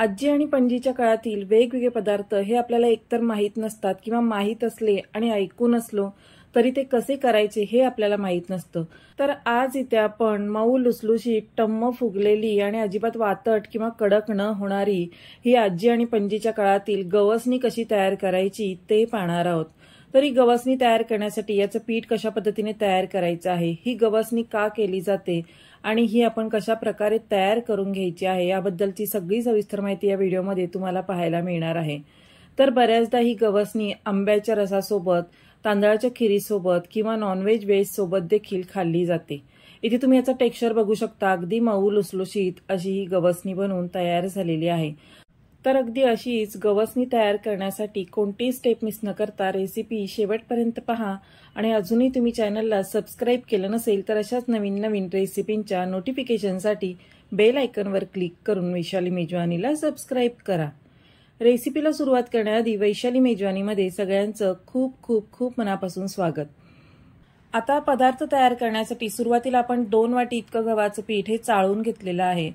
आजी आणि पणजीच्या काळातील वेगवेगळे पदार्थ हे आपल्याला एकतर माहीत नसतात किंवा माहीत असले आणि ऐकून असलो तरी ते कसे करायचे हे आपल्याला माहीत नसतं तर आज इथे आपण मऊ लुसलुशी टम्म फुगलेली आणि अजिबात वातट किंवा कडक न होणारी ही आजी आणि पणजीच्या काळातील गवसणी कशी तयार करायची ते पाहणार आहोत तर ही गवसणी तयार करण्यासाठी याचं पीठ कशा पद्धतीने तयार करायचं आहे ही गवसणी का केली जाते आणि ही आपण कशा प्रकारे तयार करून घ्यायची आहे याबद्दलची सगळी सविस्तर माहिती या व्हिडिओमध्ये तुम्हाला पाहायला मिळणार आहे तर बऱ्याचदा ही गवसणी आंब्याच्या रसासोबत तांदळाच्या खिरीसोबत किंवा नॉनव्हेज सोबत देखील खाल्ली जाते इथे तुम्ही याचा टेक्स्चर बघू शकता अगदी मऊ लुसलुशीत अशी ही गवसणी बनवून तयार झालेली आहे तर अगदी अशीच गवसणी तयार करण्यासाठी कोणतीही स्टेप मिस न करता रेसिपी शेवटपर्यंत पहा आणि अजूनही तुम्ही चॅनलला सबस्क्राईब केलं नसेल तर अशाच नवीन नवीन रेसिपींच्या नोटिफिकेशनसाठी बेल आयकनवर क्लिक करून वैशाली मेजवानीला सबस्क्राईब करा रेसिपीला सुरुवात करण्याआधी वैशाली मेजवानीमध्ये सगळ्यांचं खूप खूप खूप मनापासून स्वागत आता पदार्थ तयार करण्यासाठी सुरुवातीला आपण दोन वाटी इतकं गव्हाचं पीठ हे चाळून घेतलेलं आहे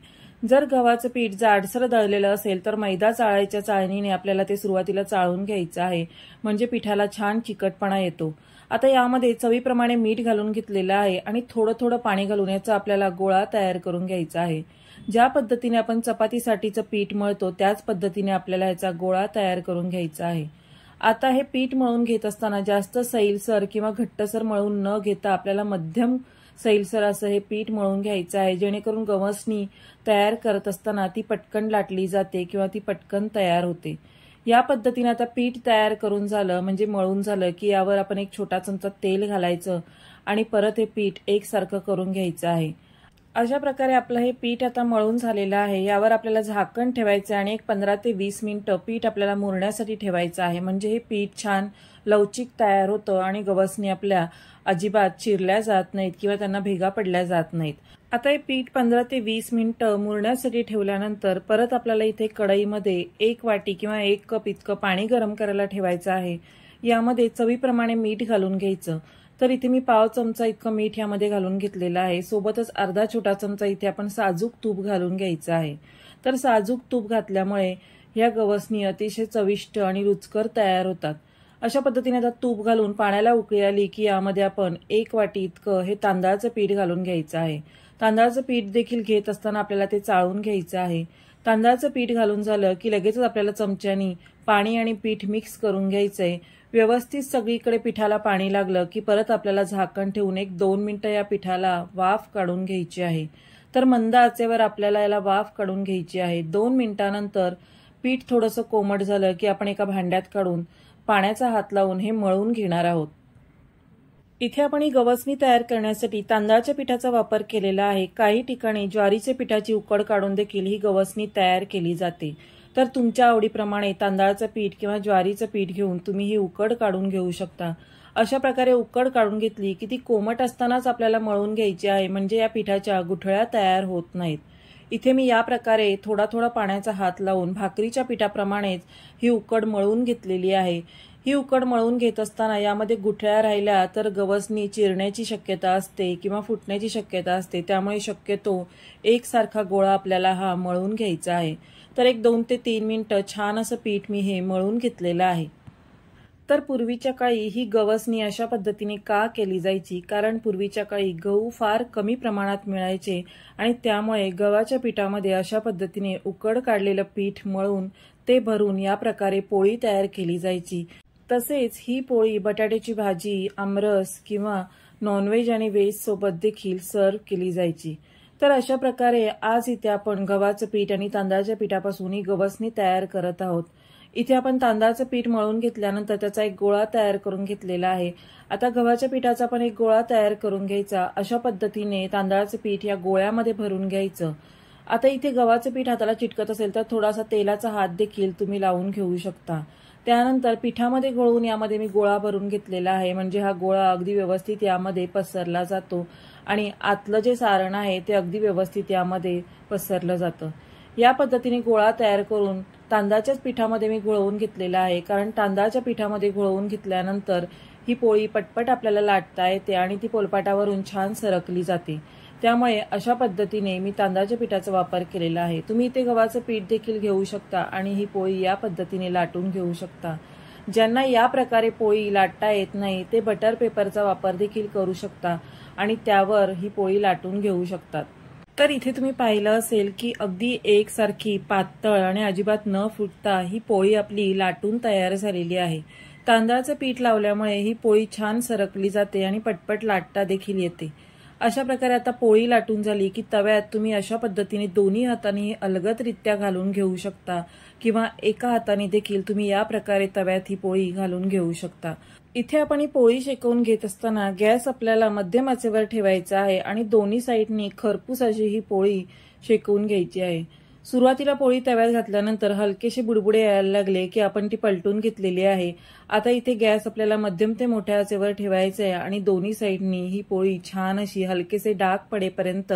जर गव्हाचं पीठ जाडसर दळलेलं असेल तर मैदा चाळायच्या चाळणीने आपल्याला ते सुरुवातीला चाळून घ्यायचं आहे म्हणजे पिठाला छान चिकटपणा येतो आता यामध्ये चवीप्रमाणे मीठ घालून घेतलेलं आहे आणि थोडं थोडं पाणी घालून याचा आपल्याला गोळा तयार करून घ्यायचा आहे ज्या पद्धतीने आपण चपातीसाठीचं पीठ मळतो त्याच पद्धतीने आपल्याला याचा गोळा तयार करून घ्यायचा आहे आता हे पीठ मळून घेत असताना जास्त सैलसर किंवा घट्टसर मळून न घेता आपल्याला मध्यम सैलसर असं हे पीठ मळून घ्यायचं आहे जेणेकरून गवसणी तयार करत असताना ती पटकन लाटली जाते किंवा ती पटकन तयार होते या पद्धतीने आता पीठ तयार करून झालं म्हणजे मळून झालं की यावर आपण एक छोटा चमचा तेल घालायचं आणि परत हे पीठ एकसारखं करून घ्यायचं आहे अशा प्रकारे आपलं हे पीठ आता मळून झालेलं आहे यावर आपल्याला झाकण ठेवायचं आहे आणि एक पंधरा ते वीस मिनटं पीठ आपल्याला मुरण्यासाठी ठेवायचं आहे म्हणजे हे पीठ छान लवचिक तयार होतं आणि गवसणी आपल्या अजिबात चिरल्या जात नाहीत किंवा त्यांना भेगा पडल्या जात नाहीत आता हे पीठ पंधरा ते वीस मिनटं मुरण्यासाठी ठेवल्यानंतर परत आपल्याला इथे कढईमध्ये एक वाटी किंवा एक कप इतकं पाणी गरम करायला ठेवायचं आहे यामध्ये चवीप्रमाणे मीठ घालून घ्यायचं तर इथे मी पाव चमचा इतकं मीठ यामध्ये घालून घेतलेला आहे सोबतच अर्धा छोटा चमचा इथे आपण साजूक तूप घालून घ्यायचं आहे तर साजूक तूप घातल्यामुळे या गवसणी अतिशय चविष्ट आणि रुचकर तयार होतात अशा पद्धतीने आता तूप घालून पाण्याला उकळी आली की यामध्ये आपण एक वाटी इतकं हे तांदळाचं पीठ घालून घ्यायचं आहे तांदळाचं पीठ देखील घेत असताना आपल्याला ते चाळून घ्यायचं आहे तांदळाचं पीठ घालून झालं की लगेचच आपल्याला चमच्यानी पाणी आणि पीठ मिक्स करून घ्यायचंय व्यवस्थित सगळीकडे पिठाला पाणी लागलं की परत आपल्याला झाकण ठेवून एक दोन मिनटं या पिठाला वाफ काढून घ्यायची आहे तर मंद आचेवर आपल्याला याला वाफ काढून घ्यायची आहे दोन मिनिटानंतर पीठ थोडंसं कोमट झालं की आपण एका भांड्यात काढून पाण्याचा हात लावून हे मळून घेणार आहोत इथे आपण ही गवसणी तयार करण्यासाठी तांदळाच्या पिठाचा वापर केलेला आहे काही ठिकाणी ज्वारीच्या पिठाची उकड काढून देखील ही गवसणी तयार केली जाते तर तुमच्या आवडीप्रमाणे तांदळाचं पीठ किंवा ज्वारीचं पीठ घेऊन तुम्ही ही उकड काढून घेऊ शकता अशा प्रकारे उकड काढून घेतली की ती कोमट असतानाच आपल्याला मळून घ्यायची आहे म्हणजे या पिठाच्या गुठळ्या तयार होत नाहीत इथे मी या प्रकारे थोडा थोडा पाण्याचा हात लावून भाकरीच्या पिठाप्रमाणेच ही उकड मळून घेतलेली आहे ही उकड मळून घेत असताना यामध्ये गुठळ्या राहिल्या तर गवसणी चिरण्याची शक्यता असते किंवा फुटण्याची शक्यता असते त्यामुळे शक्यतो एकसारखा गोळा आपल्याला हा मळून घ्यायचा आहे तर एक दोन ते तीन मिनटं छान असं पीठ मी हे मळून घेतलेलं आहे तर पूर्वीच्या काळी ही गवसणी अशा पद्धतीने का केली जायची कारण पूर्वीच्या काळी गहू फार कमी प्रमाणात मिळायचे आणि त्यामुळे गव्हाच्या पिठामध्ये अशा पद्धतीने उकड काढलेलं पीठ मळून ते भरून या प्रकारे पोळी तयार केली जायची तसेच ही पोळी बटाट्याची भाजी आमरस किंवा नॉनव्हेज आणि व्हेज सोबत देखील सर्व केली जायची तर अशा प्रकारे आज इथे आपण गव्हाचं पीठ आणि तांदळाच्या पिठापासून ही गवसणी तयार करत आहोत इथे आपण तांदळाचं पीठ मळून घेतल्यानंतर त्याचा एक गोळा तयार करून घेतलेला आहे आता गव्हाच्या पिठाचा पण एक गोळा तयार करून घ्यायचा अशा पद्धतीने तांदळाचं पीठ या गोळ्यामध्ये भरून घ्यायचं आता इथे गव्हाचं पीठ हाताला चिटकत असेल तर थोडासा तेलाचा हात देखील तुम्ही लावून घेऊ शकता त्यानंतर पिठामध्ये गळून यामध्ये मी गोळा भरून घेतलेला आहे म्हणजे हा गोळा अगदी व्यवस्थित यामध्ये पसरला जातो आणि आतलं जे सारण आहे ते अगदी व्यवस्थित यामध्ये पसरलं जातं या पद्धतीने गोळा तयार करून तांदळाच्याच पिठामध्ये मी घोळवून घेतलेला आहे कारण तांदळाच्या पिठामध्ये घोळवून घेतल्यानंतर ही पोळी पटपट आपल्याला लाटता येते आणि ती पोलपाटावरून छान सरकली जाते त्यामुळे अशा पद्धतीने मी तांदळाच्या पिठाचा वापर केलेला आहे तुम्ही इथे गव्हाचं पीठ देखील घेऊ शकता आणि ही पोळी या पद्धतीने लाटून घेऊ शकता ज्यांना या प्रकारे पोळी लाटता येत नाही ते बटर पेपरचा वापर देखील करू शकता आणि त्यावर ही पोळी लाटून घेऊ शकतात तर इथे तुम्ही पाहिलं असेल की अगदी एकसारखी पातळ आणि अजिबात न फुटता ही पोळी आपली लाटून तयार झालेली आहे तांदळाचं पीठ लावल्यामुळे ही पोळी छान सरकली जाते आणि पटपट लाटता देखील येते अशा प्रकारे आता पोळी लाटून झाली की तव्यात तुम्ही अशा पद्धतीने दोन्ही हाताने अलगदरित्या घालून घेऊ शकता किंवा एका हाताने देखील तुम्ही या प्रकारे तव्यात ही पोळी घालून घेऊ शकता इथे आपण ही पोळी शेकवून घेत असताना गॅस आपल्याला मध्यम आचेवर ठेवायचा आहे आणि दोन्ही साईडनी खरपूस अशी ही पोळी शेकवून घ्यायची आहे सुरुवातीला पोळी तव्यात घातल्यानंतर हलकेसे बुडबुडे यायला लागले की आपण ती पलटून घेतलेली आहे आता इथे गॅस आपल्याला मध्यम ते मोठ्या आचेवर ठेवायचे आहे आणि दोन्ही साईडनी ही पोळी छान अशी हलकेसे डाग पडेपर्यंत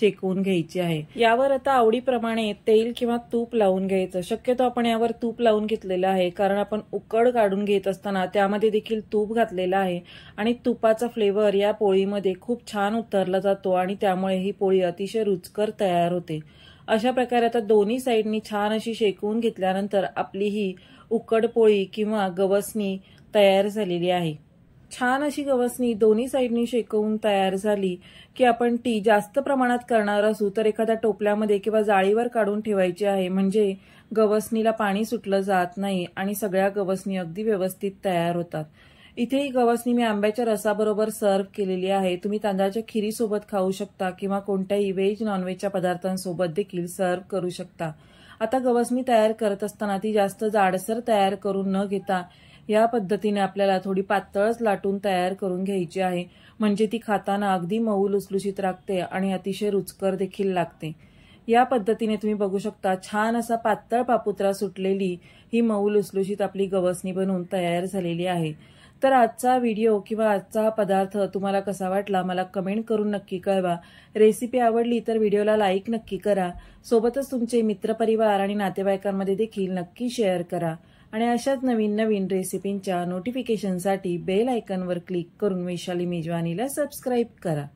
शेकवून घ्यायची आहे यावर आता आवडीप्रमाणे तेल किंवा तूप लावून घ्यायचं शक्यतो आपण यावर तूप लावून घेतलेलं आहे कारण आपण उकड काढून घेत असताना त्यामध्ये देखील तूप घातलेलं आहे आणि तुपाचा फ्लेवर या पोळीमध्ये खूप छान उतरला जातो आणि त्यामुळे ही पोळी अतिशय रुचकर तयार होते अशा प्रकारे आता दोन्ही साईडनी छान अशी शेकवून घेतल्यानंतर आपली ही उकड पोळी किंवा गवसणी तयार झालेली आहे छान अशी गवसणी दोन्ही साईडनी शेकवून तयार झाली की आपण ती जास्त प्रमाणात करणार असू तर एखाद्या टोपल्यामध्ये किंवा जाळीवर काढून ठेवायची आहे म्हणजे गवसणीला पाणी सुटलं जात नाही आणि सगळ्या गवसणी अगदी व्यवस्थित तयार होतात इथेही गवसणी मी आंब्याच्या रसाबरोबर सर्व्ह केलेली आहे तुम्ही तांदळाच्या खिरीसोबत खाऊ शकता किंवा कोणत्याही व्हेज नॉनव्हेजच्या पदार्थांसोबत देखील सर्व्ह करू शकता आता गवसनी तयार करत असताना ती जास्त जाडसर तयार करून न घेता या पद्धतीने आपल्याला थोडी पातळच लाटून तयार करून घ्यायची आहे म्हणजे ती खाताना अगदी मऊ लुसलुशीत राखते आणि अतिशय रुचकर देखील लागते या पद्धतीने तुम्ही बघू शकता छान असा पातळ पापुत्रा सुटलेली ही मऊ लुसलुशीत आपली गवसणी बनवून तयार झालेली आहे तर आजचा व्हिडिओ किंवा आजचा पदार्थ तुम्हाला कसा वाटला मला कमेंट करून नक्की कळवा रेसिपी आवडली तर व्हिडिओला लाईक नक्की करा सोबतच तुमचे मित्रपरिवार आणि नातेवाईकांमध्ये देखील नक्की शेअर करा आणि अशाच नवीन नवीन रेसिपींच्या नोटिफिकेशनसाठी बेल आयकॉनवर क्लिक करून वैशाली मेजवानीला सबस्क्राईब करा